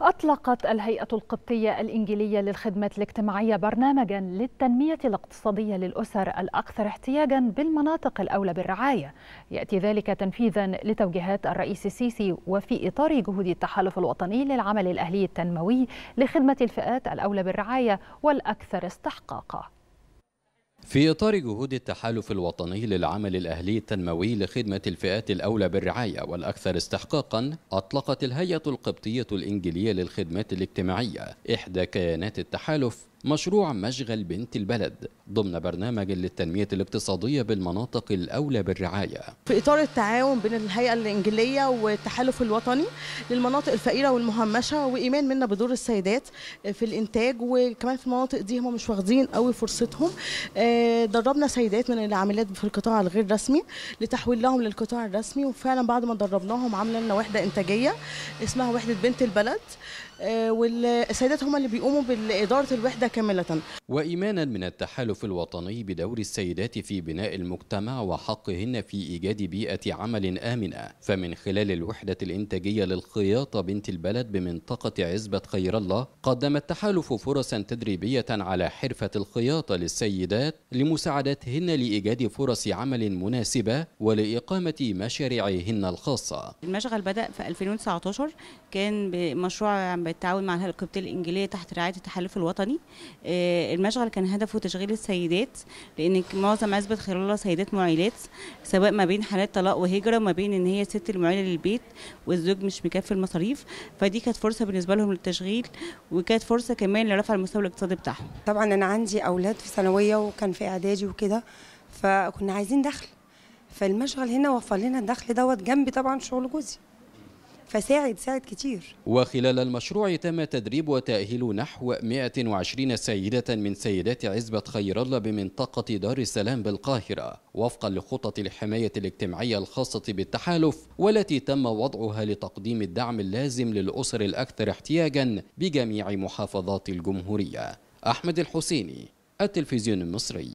أطلقت الهيئة القبطية الإنجيلية للخدمات الاجتماعية برنامجا للتنمية الاقتصادية للأسر الأكثر احتياجا بالمناطق الأولى بالرعاية يأتي ذلك تنفيذا لتوجيهات الرئيس السيسي وفي إطار جهود التحالف الوطني للعمل الأهلي التنموي لخدمة الفئات الأولى بالرعاية والأكثر استحقاقا في إطار جهود التحالف الوطني للعمل الأهلي التنموي لخدمة الفئات الأولى بالرعاية والأكثر استحقاقا أطلقت الهيئة القبطية الإنجيلية للخدمات الاجتماعية إحدى كيانات التحالف مشروع مشغل بنت البلد ضمن برنامج للتنمية الاقتصادية بالمناطق الأولى بالرعاية في إطار التعاون بين الهيئة الإنجلية والتحالف الوطني للمناطق الفقيرة والمهمشة وإيمان منا بدور السيدات في الإنتاج وكمان في المناطق دي هم مش واخدين قوي فرصتهم آه، دربنا سيدات من العاملات في القطاع الغير رسمي لتحويل لهم للقطاع الرسمي وفعلا بعد ما دربناهم عملنا وحدة إنتاجية اسمها وحدة بنت البلد آه، والسيدات هم اللي بيقوموا بإدارة الوحدة كاملة وإيمانا من التحالف الوطني بدور السيدات في بناء المجتمع وحقهن في إيجاد بيئة عمل آمنة فمن خلال الوحدة الإنتاجية للخياطة بنت البلد بمنطقة عزبة خير الله قدم التحالف فرصا تدريبية على حرفة الخياطة للسيدات لمساعدتهن لإيجاد فرص عمل مناسبة ولإقامة مشاريعهن الخاصة المشغل بدأ في 2019 كان بمشروع بالتعاون مع الهليكوبتر الانجيليه تحت رعايه التحالف الوطني آه، المشغل كان هدفه تشغيل السيدات لان معظم عزبه خير الله سيدات معيلات سواء ما بين حالات طلاق وهجره وما بين ان هي الست المعيله للبيت والزوج مش مكفي المصاريف فدي كانت فرصه بالنسبه لهم للتشغيل وكانت فرصه كمان لرفع المستوى الاقتصادي بتاعهم طبعا انا عندي اولاد في ثانويه وكان في اعدادي وكده فكنا عايزين دخل فالمشغل هنا وفر لنا الدخل دوت جنبي طبعا شغل جوزي فساعد ساعد كتير وخلال المشروع تم تدريب وتأهيل نحو 120 سيدة من سيدات عزبة خير الله بمنطقة دار السلام بالقاهرة وفقا لخطط الحماية الاجتماعية الخاصة بالتحالف والتي تم وضعها لتقديم الدعم اللازم للأسر الأكثر احتياجا بجميع محافظات الجمهورية أحمد الحسيني التلفزيون المصري